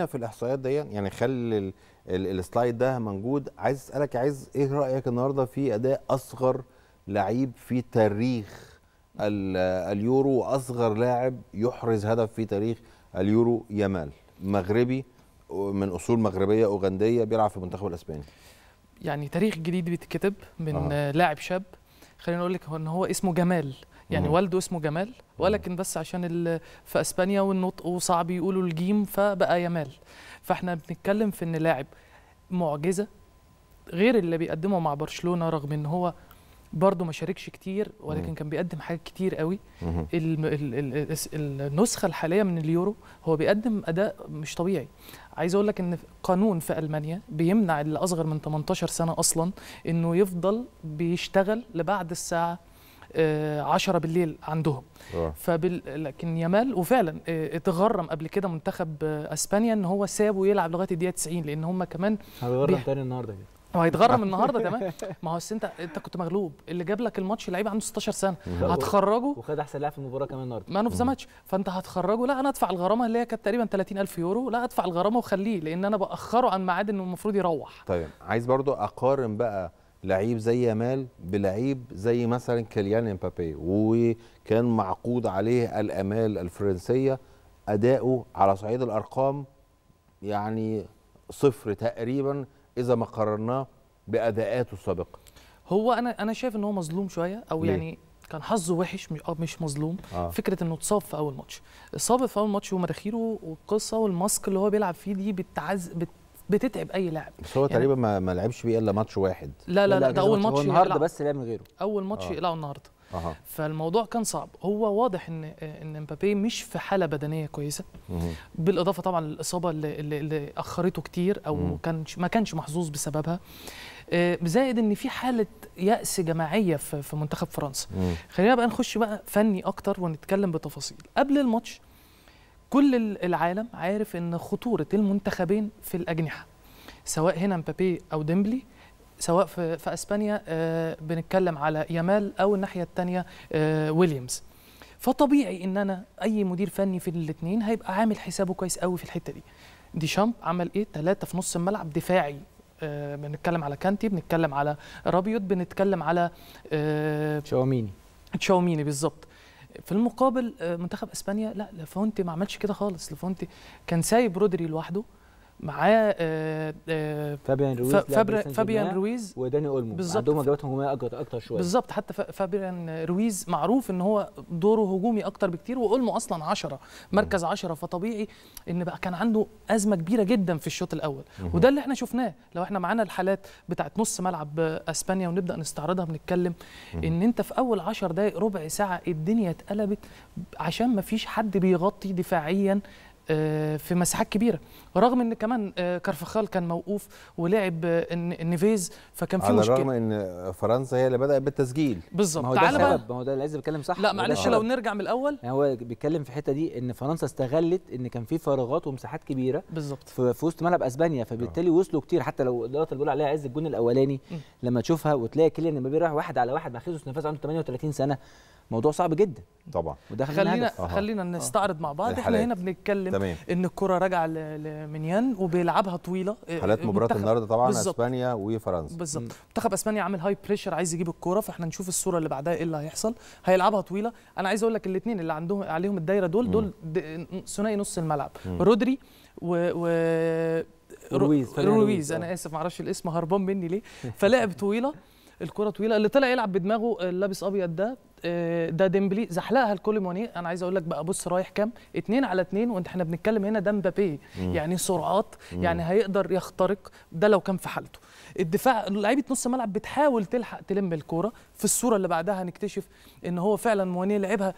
في الاحصائيات دي يعني خلي السلايد ده موجود عايز اسالك عايز ايه رايك النهارده في اداء اصغر لعيب في تاريخ اليورو واصغر لاعب يحرز هدف في تاريخ اليورو يامال مغربي من اصول مغربيه اوغنديه بيلعب في المنتخب الاسباني يعني تاريخ جديد بيتكتب من آه. لاعب شاب خلينا نقول لك ان هو اسمه جمال يعني والده اسمه جمال ولكن بس عشان في اسبانيا والنطق وصعب يقولوا الجيم فبقى يمال فاحنا بنتكلم في ان لاعب معجزه غير اللي بيقدمه مع برشلونه رغم ان هو برضه ما شاركش كتير ولكن مم. كان بيقدم حاجات كتير قوي الم... ال ال النسخه الحاليه من اليورو هو بيقدم اداء مش طبيعي عايز اقول لك ان قانون في المانيا بيمنع اللي اصغر من 18 سنه اصلا انه يفضل بيشتغل لبعد الساعه 10 آه، بالليل عندهم آه. فبال... لكن يامال وفعلا آه، اتغرم قبل كده منتخب اسبانيا ان هو سابه يلعب لغايه الدقيقه 90 لان هم كمان هيتغرم بيح... تاني النهارده كده هو هيتغرم النهارده تمام ما هو انت انت كنت مغلوب اللي جاب لك الماتش لعيب عنده 16 سنه هتخرجه وخد احسن لاعب في المباراه كمان النهارده مان اوف ذا ماتش فانت هتخرجه لا انا ادفع الغرامه اللي هي كانت تقريبا 30000 يورو لا ادفع الغرامه وخليه لان انا باخره عن ميعاد انه المفروض يروح طيب عايز برضو اقارن بقى لعيب زي يامال بلعيب زي مثلا كيليان امبابي وكان معقود عليه الامال الفرنسيه اداؤه على صعيد الارقام يعني صفر تقريبا اذا ما قررناه باداءاته السابقه هو انا انا شايف ان هو مظلوم شويه او ليه؟ يعني كان حظه وحش مش آه، مظلوم آه. فكره انه اتصاب في اول ماتش اتصاب في اول ماتش ومراخيره والقصه والماسك اللي هو بيلعب فيه دي بتعز بت بتتعب اي لاعب بس هو يعني تقريبا ما, ما لعبش بيه الا ماتش واحد لا لا لا, لا ده اول ماتش النهارده بس لعب من غيره اول ماتش آه. النهارده أه. فالموضوع كان صعب هو واضح ان ان مبابي مش في حاله بدنيه كويسه مه. بالاضافه طبعا للاصابه اللي, اللي, اللي اخرته كتير او مه. كانش ما كانش محظوظ بسببها آه، زائد ان في حاله ياس جماعيه في منتخب فرنسا خلينا بقى نخش بقى فني اكتر ونتكلم بتفاصيل قبل الماتش كل العالم عارف ان خطوره المنتخبين في الاجنحه سواء هنا مبابي او ديمبلي سواء في, في اسبانيا آه بنتكلم على يامال او الناحيه الثانيه آه ويليامز فطبيعي ان انا اي مدير فني في الاثنين هيبقى عامل حسابه كويس قوي في الحته دي ديشامب عمل ايه ثلاثه في نص الملعب دفاعي آه بنتكلم على كانتي بنتكلم على رابيوت بنتكلم على آه، تشاوميني تشاوميني بالظبط في المقابل آه، منتخب اسبانيا لا لافونتي ما عملش كده خالص لافونتي كان سايب رودري لوحده معاه آه، آه، فابيان رويز فابر... فابيان رويز وداني اولمو بالظبط عندهم واجبات هجوميه اكتر اكتر شويه بالظبط حتى فابيان رويز معروف ان هو دوره هجومي اكتر بكتير واولمو اصلا 10 مركز 10 فطبيعي ان بقى كان عنده ازمه كبيره جدا في الشوط الاول مم. وده اللي احنا شفناه لو احنا معانا الحالات بتاعت نص ملعب اسبانيا ونبدا نستعرضها بنتكلم ان انت في اول 10 دقائق ربع ساعه الدنيا اتقلبت عشان ما فيش حد بيغطي دفاعيا آه، في مساحات كبيره رغم ان كمان آه، كارفخال كان موقوف ولعب آه، نيفيز فكان في مشكله على الرغم ان فرنسا هي اللي بدات بالتسجيل بالظبط ما هو ده السبب ما هو ده اللي عايز بيتكلم صح لا معلش لو نرجع من الاول يعني هو بيتكلم في الحته دي ان فرنسا استغلت ان كان في فراغات ومساحات كبيره بالظبط في وسط ملعب اسبانيا فبالتالي وصلوا كتير حتى لو اللقطه اللي بيقول عليها عايز الجون الاولاني لما تشوفها وتلاقي كيليان مبابي رايح واحد على واحد مع خيسوس نيفيز عنده 38 سنه موضوع صعب جدا طبعا وده خلينا أه. خلينا نستعرض مع بعض احنا هنا بنتكلم تمام. ان الكره راجعه لمنيان وبيلعبها طويله إيه، إيه، حالات مباراه النهارده طبعا بالزبط. اسبانيا وفرنسا بالظبط منتخب اسبانيا عامل هاي بريشر عايز يجيب الكره فاحنا نشوف الصوره اللي بعدها ايه اللي هيحصل هيلعبها طويله انا عايز اقول لك الاثنين اللي عندهم عليهم الدايره دول دول ثنائي نص الملعب مم. رودري و, و... رويز رويز انا آه. اسف معرفش الاسم هربان مني ليه فلعب طويله الكره طويله اللي طلع يلعب بدماغه اللابس آه، ابيض ده آه، ده ديمبلي زحلقها لكل موني انا عايز اقول لك بقى بص رايح كام اتنين على اتنين وانت احنا بنتكلم هنا ده مبابي يعني سرعات يعني هيقدر يخترق ده لو كان في حالته الدفاع لعيبه نص الملعب بتحاول تلحق تلم الكوره في الصوره اللي بعدها هنكتشف ان هو فعلا موني لعبها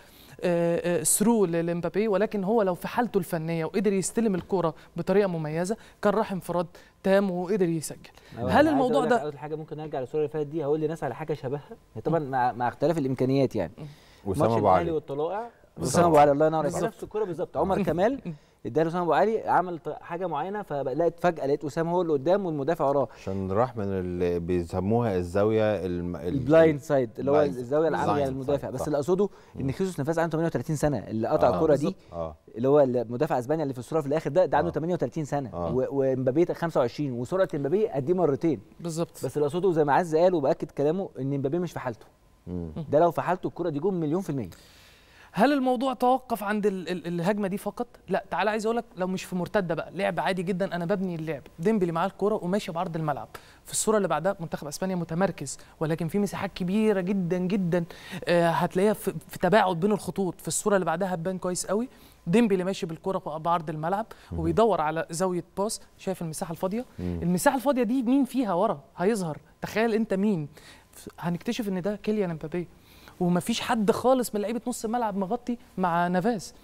ثرو آه، آه، لمبابي ولكن هو لو في حالته الفنيه وقدر يستلم الكوره بطريقه مميزه كان راح انفراد تام وقدر يسجل هل الموضوع ده حاجه ممكن ارجع للصوره اللي فاتت دي هقول لناس على حاجه شبهها طبعا مع, مع اختلاف الامكانيات يعني وسام ابو علي والطلائع وسام ابو علي الله ينور عليك نفس الكوره بالظبط عمر كمال اداله اسامه ابو علي عمل حاجه معينه فلقيت فجاه لقيت اسامه هو اللي قدام والمدافع وراه عشان راح من اللي بيسموها الزاويه البلايند سايد اللي هو الزاويه العاليه للمدافع بس اللي اقصده ان خيسوس نفاس عنده 38 سنه اللي قطع آه، الكوره آه دي آه. اللي هو المدافع اسبانيا اللي في الصوره في الاخر ده ده عنده آه. 38 سنه آه. ومبابي 25 وسرعه مبابي قد إيه مرتين بالظبط بس اللي اقصده زي ما عز قال وباكد كلامه ان مبابي مش في حالته ده لو في حالته الكره دي جون مليون في الميه هل الموضوع توقف عند الهجمه دي فقط لا تعالى عايز اقول لك لو مش في مرتده بقى لعب عادي جدا انا ببني اللعب ديمبلي معاه الكره وماشي بعرض الملعب في الصوره اللي بعدها منتخب اسبانيا متمركز ولكن في مساحات كبيره جدا جدا آه، هتلاقيها في تباعد بين الخطوط في الصوره اللي بعدها هتبان كويس قوي ديمبلي ماشي بالكره بعرض الملعب وبيدور على زاويه باس شايف المساحه الفاضيه المساحه الفاضيه دي مين فيها ورا هيظهر تخيل انت مين هنكتشف ان ده كيليان امبابي ومفيش حد خالص من لعيبه نص الملعب مغطي مع نافاز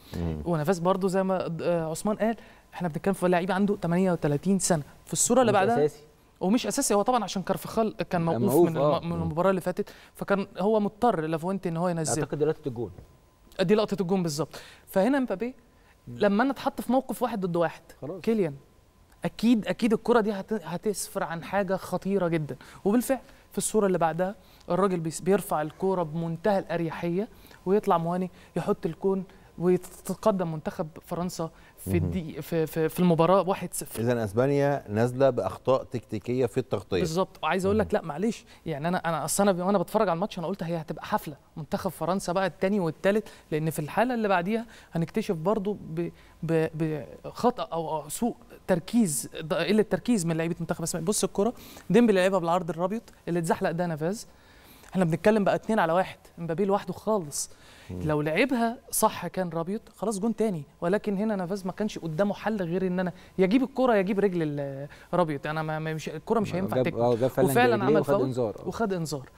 ونافاز برضو زي ما آه، عثمان قال احنا بنتكلم في لعيب عنده 38 سنه في الصوره اللي بعدها اساسي ومش اساسي هو طبعا عشان كارفخال كان موقوف من, آه. من المباراه اللي فاتت فكان هو مضطر لافوينتي ان هو ينزل اعتقد دي لقطه الجون آه، دي لقطه الجون بالظبط فهنا مبابي لما انا اتحط في موقف واحد ضد واحد خلاص. كيليان اكيد اكيد الكره دي هتسفر عن حاجه خطيره جدا وبالفعل في الصوره اللي بعدها الراجل بيرفع الكوره بمنتهى الاريحيه ويطلع مواني يحط الكون ويتقدم منتخب فرنسا في الدي في, في, في المباراه 1-0 اذا اسبانيا نازله باخطاء تكتيكيه في التغطيه بالظبط وعايز اقول لك لا معلش يعني انا انا اصل انا وانا بتفرج على الماتش انا قلت هي هتبقى حفله منتخب فرنسا بقى الثاني والثالث لان في الحاله اللي بعديها هنكتشف برضو بخطا او سوء تركيز قله تركيز من لعيبه منتخب اسبانيا بص الكره ديمبلي لعبها بالعرض الرابط اللي اتزحلق ده نافاز احنا بنتكلم بقى اتنين على واحد امبابي لوحده خالص مم. لو لعبها صح كان رابيوت خلاص جون تاني ولكن هنا نافاز ما كانش قدامه حل غير ان انا يا اجيب الكره يا اجيب رجل رابيوت انا ما مش الكره مش هينفع تكمل اه، وفعلا عمل فاول اه. وخد انذار